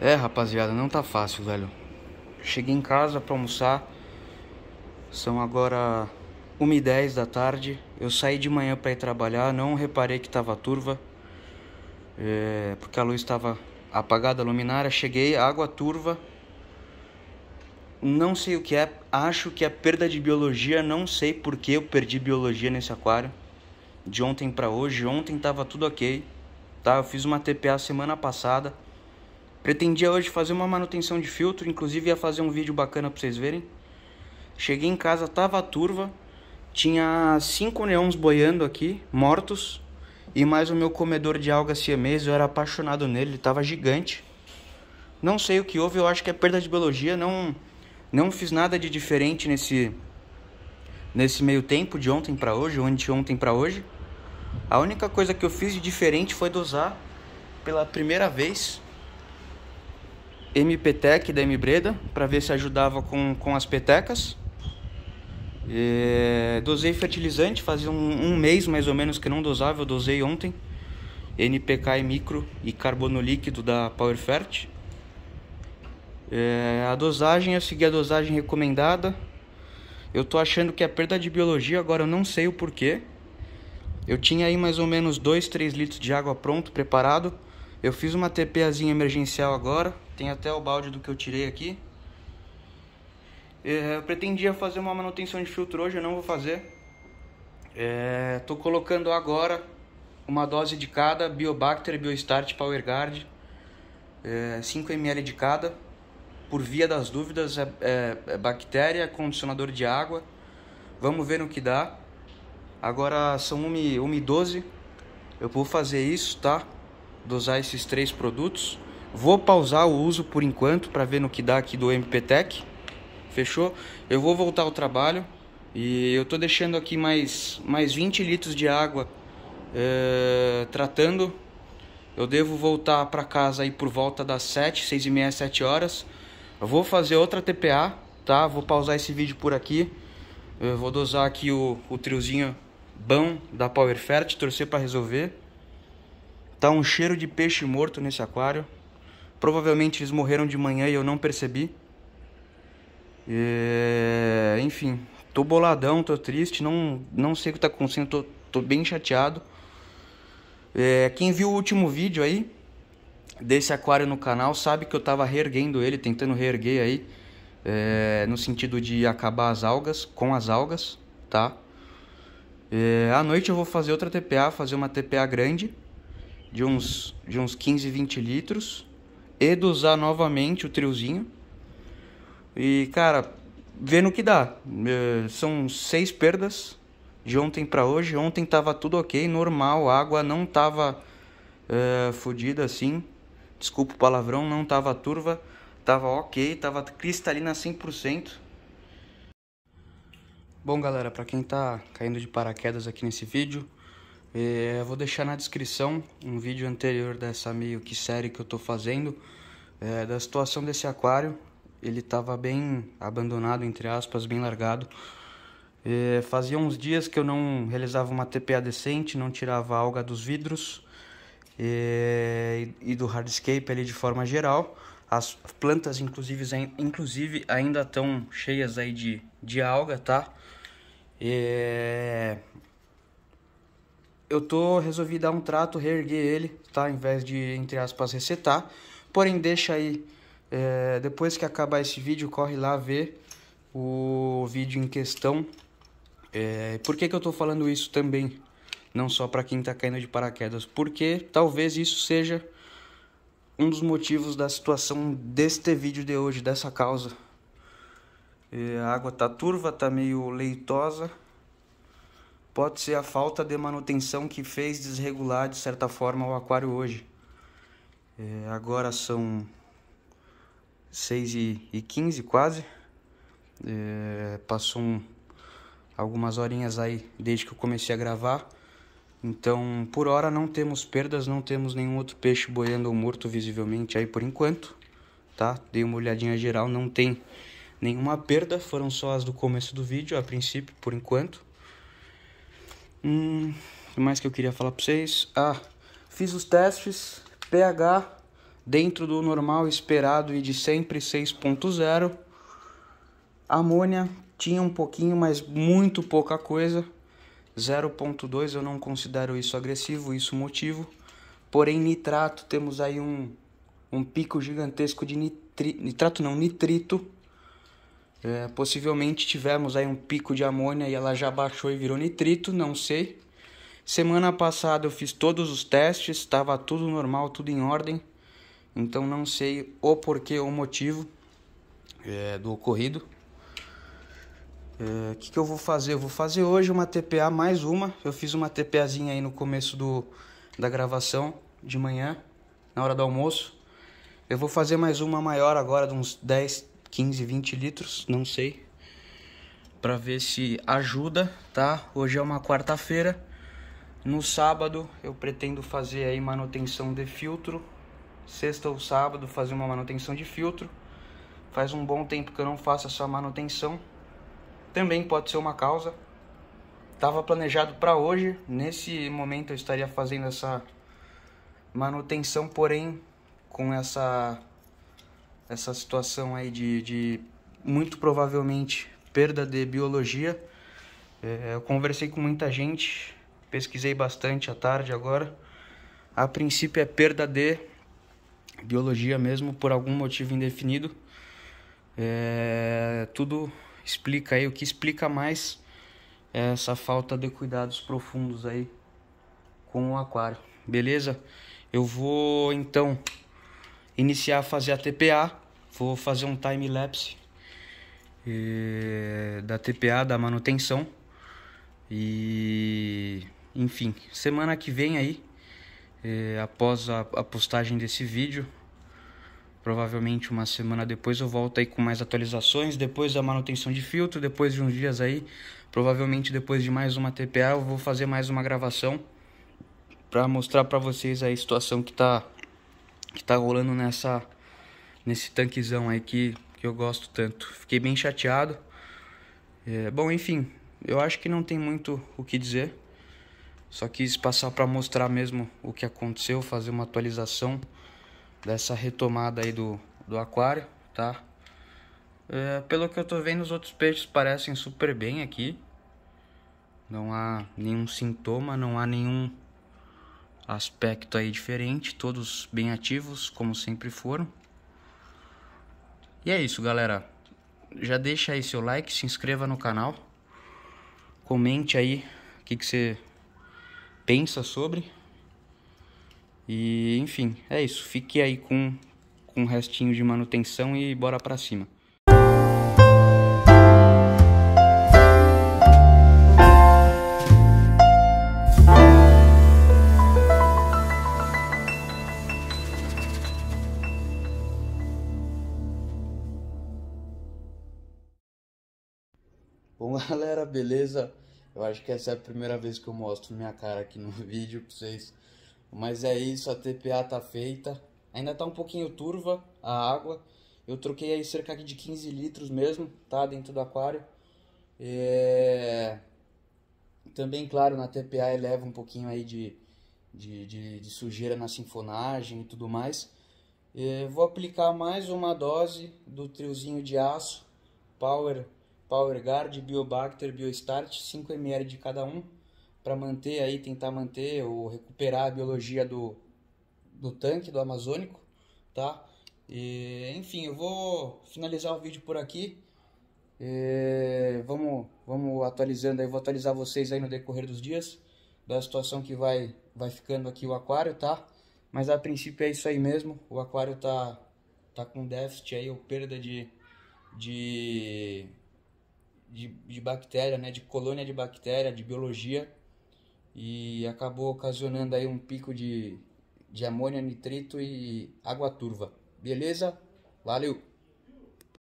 É, rapaziada, não tá fácil, velho. Cheguei em casa pra almoçar. São agora 1h10 da tarde. Eu saí de manhã pra ir trabalhar, não reparei que tava turva. É, porque a luz estava apagada, a luminária. Cheguei, água turva. Não sei o que é, acho que é perda de biologia. Não sei por que eu perdi biologia nesse aquário. De ontem para hoje, ontem tava tudo ok. Tá? Eu fiz uma TPA semana passada. Pretendia hoje fazer uma manutenção de filtro, inclusive ia fazer um vídeo bacana pra vocês verem. Cheguei em casa, tava turva, tinha cinco neons boiando aqui, mortos, e mais o meu comedor de algas siamês, eu era apaixonado nele, ele tava gigante. Não sei o que houve, eu acho que é perda de biologia, não não fiz nada de diferente nesse nesse meio tempo de ontem para hoje, ou de ontem para hoje. A única coisa que eu fiz de diferente foi dosar pela primeira vez MPTEC da MBreda para ver se ajudava com, com as petecas. dosei fertilizante, fazia um, um, mês mais ou menos que não dosava, eu dosei ontem. NPK e micro e carbono líquido da PowerFert. É, a dosagem, eu segui a dosagem recomendada. Eu tô achando que a é perda de biologia, agora eu não sei o porquê. Eu tinha aí mais ou menos 2, 3 litros de água pronto, preparado. Eu fiz uma TPAzinha emergencial agora, tem até o balde do que eu tirei aqui. É, eu pretendia fazer uma manutenção de filtro hoje, eu não vou fazer. Estou é, colocando agora uma dose de cada, Biobacter, Biostart, PowerGuard, é, 5ml de cada. Por via das dúvidas, é, é, é bactéria, condicionador de água. Vamos ver no que dá. Agora são 1h12, eu vou fazer isso, tá? dosar esses três produtos. Vou pausar o uso por enquanto para ver no que dá aqui do MPTEC. Fechou? Eu vou voltar ao trabalho e eu tô deixando aqui mais, mais 20 litros de água é, tratando. Eu devo voltar para casa aí por volta das 7, 6 e meia, 7 horas. Eu vou fazer outra TPA, tá? Vou pausar esse vídeo por aqui. Eu vou dosar aqui o, o triozinho bom da Power Fert, torcer para resolver. Tá um cheiro de peixe morto nesse aquário. Provavelmente eles morreram de manhã e eu não percebi. É, enfim, tô boladão, tô triste, não, não sei o que tá acontecendo, tô, tô bem chateado. É... Quem viu o último vídeo aí desse aquário no canal sabe que eu tava reerguendo ele, tentando reerguer aí. É... No sentido de acabar as algas, com as algas, tá? É, à noite eu vou fazer outra TPA, fazer uma TPA grande de uns, de uns 15, 20 litros. E dosar novamente o triozinho. E, cara, vendo o que dá. É, são seis perdas de ontem para hoje. Ontem tava tudo ok, normal, a água não tava é, fodida assim. Desculpa o palavrão, não tava turva, tava ok, tava cristalina 100%. Bom, galera, para quem tá caindo de paraquedas aqui nesse vídeo, é, vou deixar na descrição um vídeo anterior dessa meio que série que eu estou fazendo, é, da situação desse aquário. Ele estava bem abandonado, entre aspas, bem largado. É, fazia uns dias que eu não realizava uma TPA decente, não tirava alga dos vidros é, e, e do hardscape ali de forma geral. As plantas, inclusive, inclusive ainda estão cheias aí de, de alga, tá? É, eu tô resolvi dar um trato, reerguer ele, tá? Em vez de, entre aspas, resetar. Porém, deixa aí, é, depois que acabar esse vídeo, corre lá ver o vídeo em questão. É, por que, que eu tô falando isso também? Não só para quem tá caindo de paraquedas, porque talvez isso seja um dos motivos da situação deste vídeo de hoje, dessa causa. É, a água tá turva, tá meio leitosa pode ser a falta de manutenção que fez desregular de certa forma o aquário hoje. É, agora são 6 e, 15 quase. É, passou um, algumas horinhas aí desde que eu comecei a gravar. Então, por hora não temos perdas, não temos nenhum outro peixe boiando ou morto visivelmente aí por enquanto, tá? Dei uma olhadinha geral, não tem nenhuma perda, foram só as do começo do vídeo, a princípio, por enquanto. Hum, o que mais que eu queria falar pra vocês? Ah, fiz os testes, pH dentro do normal esperado e de sempre 6.0. Amônia tinha um pouquinho, mas muito pouca coisa. 0.2 eu não considero isso agressivo, isso motivo. Porém, nitrato, temos aí um, um pico gigantesco de nitri, nitrato, não, nitrito é, possivelmente tivemos aí um pico de amônia e ela já baixou e virou nitrito, não sei. Semana passada eu fiz todos os testes, estava tudo normal, tudo em ordem. Então não sei o porquê ou motivo é, do ocorrido. O é, que, que eu vou fazer? Eu vou fazer hoje uma TPA mais uma. Eu fiz uma TPAzinha aí no começo do, da gravação de manhã, na hora do almoço. Eu vou fazer mais uma maior agora, de uns 10, 15, 20 litros, não sei. Para ver se ajuda, tá? Hoje é uma quarta-feira. No sábado eu pretendo fazer aí manutenção de filtro. Sexta ou sábado fazer uma manutenção de filtro. Faz um bom tempo que eu não faço essa manutenção. Também pode ser uma causa. Tava planejado para hoje, nesse momento eu estaria fazendo essa manutenção, porém com essa essa situação aí de, de muito provavelmente perda de biologia. É, eu conversei com muita gente, pesquisei bastante à tarde agora. A princípio é perda de biologia mesmo, por algum motivo indefinido. É, tudo explica aí, o que explica mais é essa falta de cuidados profundos aí com o aquário, beleza? Eu vou então iniciar a fazer a TPA. Vou fazer um time lapse e, eh, da TPA, da manutenção. E enfim, semana que vem aí, e, eh, após a, a postagem desse vídeo, provavelmente uma semana depois eu volto aí com mais atualizações, depois da manutenção de filtro, depois de uns dias aí, provavelmente depois de mais uma TPA, eu vou fazer mais uma gravação para mostrar para vocês aí a situação que tá que tá rolando nessa nesse tanquezão aí que, que eu gosto tanto. Fiquei bem chateado. É, bom, enfim, eu acho que não tem muito o que dizer. Só quis passar para mostrar mesmo o que aconteceu, fazer uma atualização dessa retomada aí do, do aquário, tá? É, pelo que eu tô vendo, os outros peixes parecem super bem aqui. Não há nenhum sintoma, não há nenhum aspecto aí diferente, todos bem ativos, como sempre foram. E é isso, galera. Já deixa aí seu like, se inscreva no canal, comente aí o que, que você pensa sobre. E enfim, é isso. Fique aí com, com o restinho de manutenção e bora pra cima. beleza? Eu acho que essa é a primeira vez que eu mostro minha cara aqui no vídeo pra vocês. Mas é isso, a TPA tá feita. Ainda tá um pouquinho turva a água. Eu troquei aí cerca de 15 litros mesmo, tá? Dentro do aquário. É... Também, claro, na TPA eleva um pouquinho aí de, de, de, de sujeira na sinfonagem e tudo mais. É... Vou aplicar mais uma dose do triozinho de aço Power Guard, BioBacter, BioStart, 5 ml de cada um, para manter aí, tentar manter ou recuperar a biologia do, do tanque, do amazônico, tá? E, enfim, eu vou finalizar o vídeo por aqui. E, vamos, vamos atualizando aí, vou atualizar vocês aí no decorrer dos dias da situação que vai, vai ficando aqui o aquário, tá? Mas a princípio é isso aí mesmo, o aquário tá, tá com déficit aí, ou perda de, de de, de bactéria, né, de colônia de bactéria, de biologia, e acabou ocasionando aí um pico de, de amônia, nitrito e água turva. Beleza? Valeu!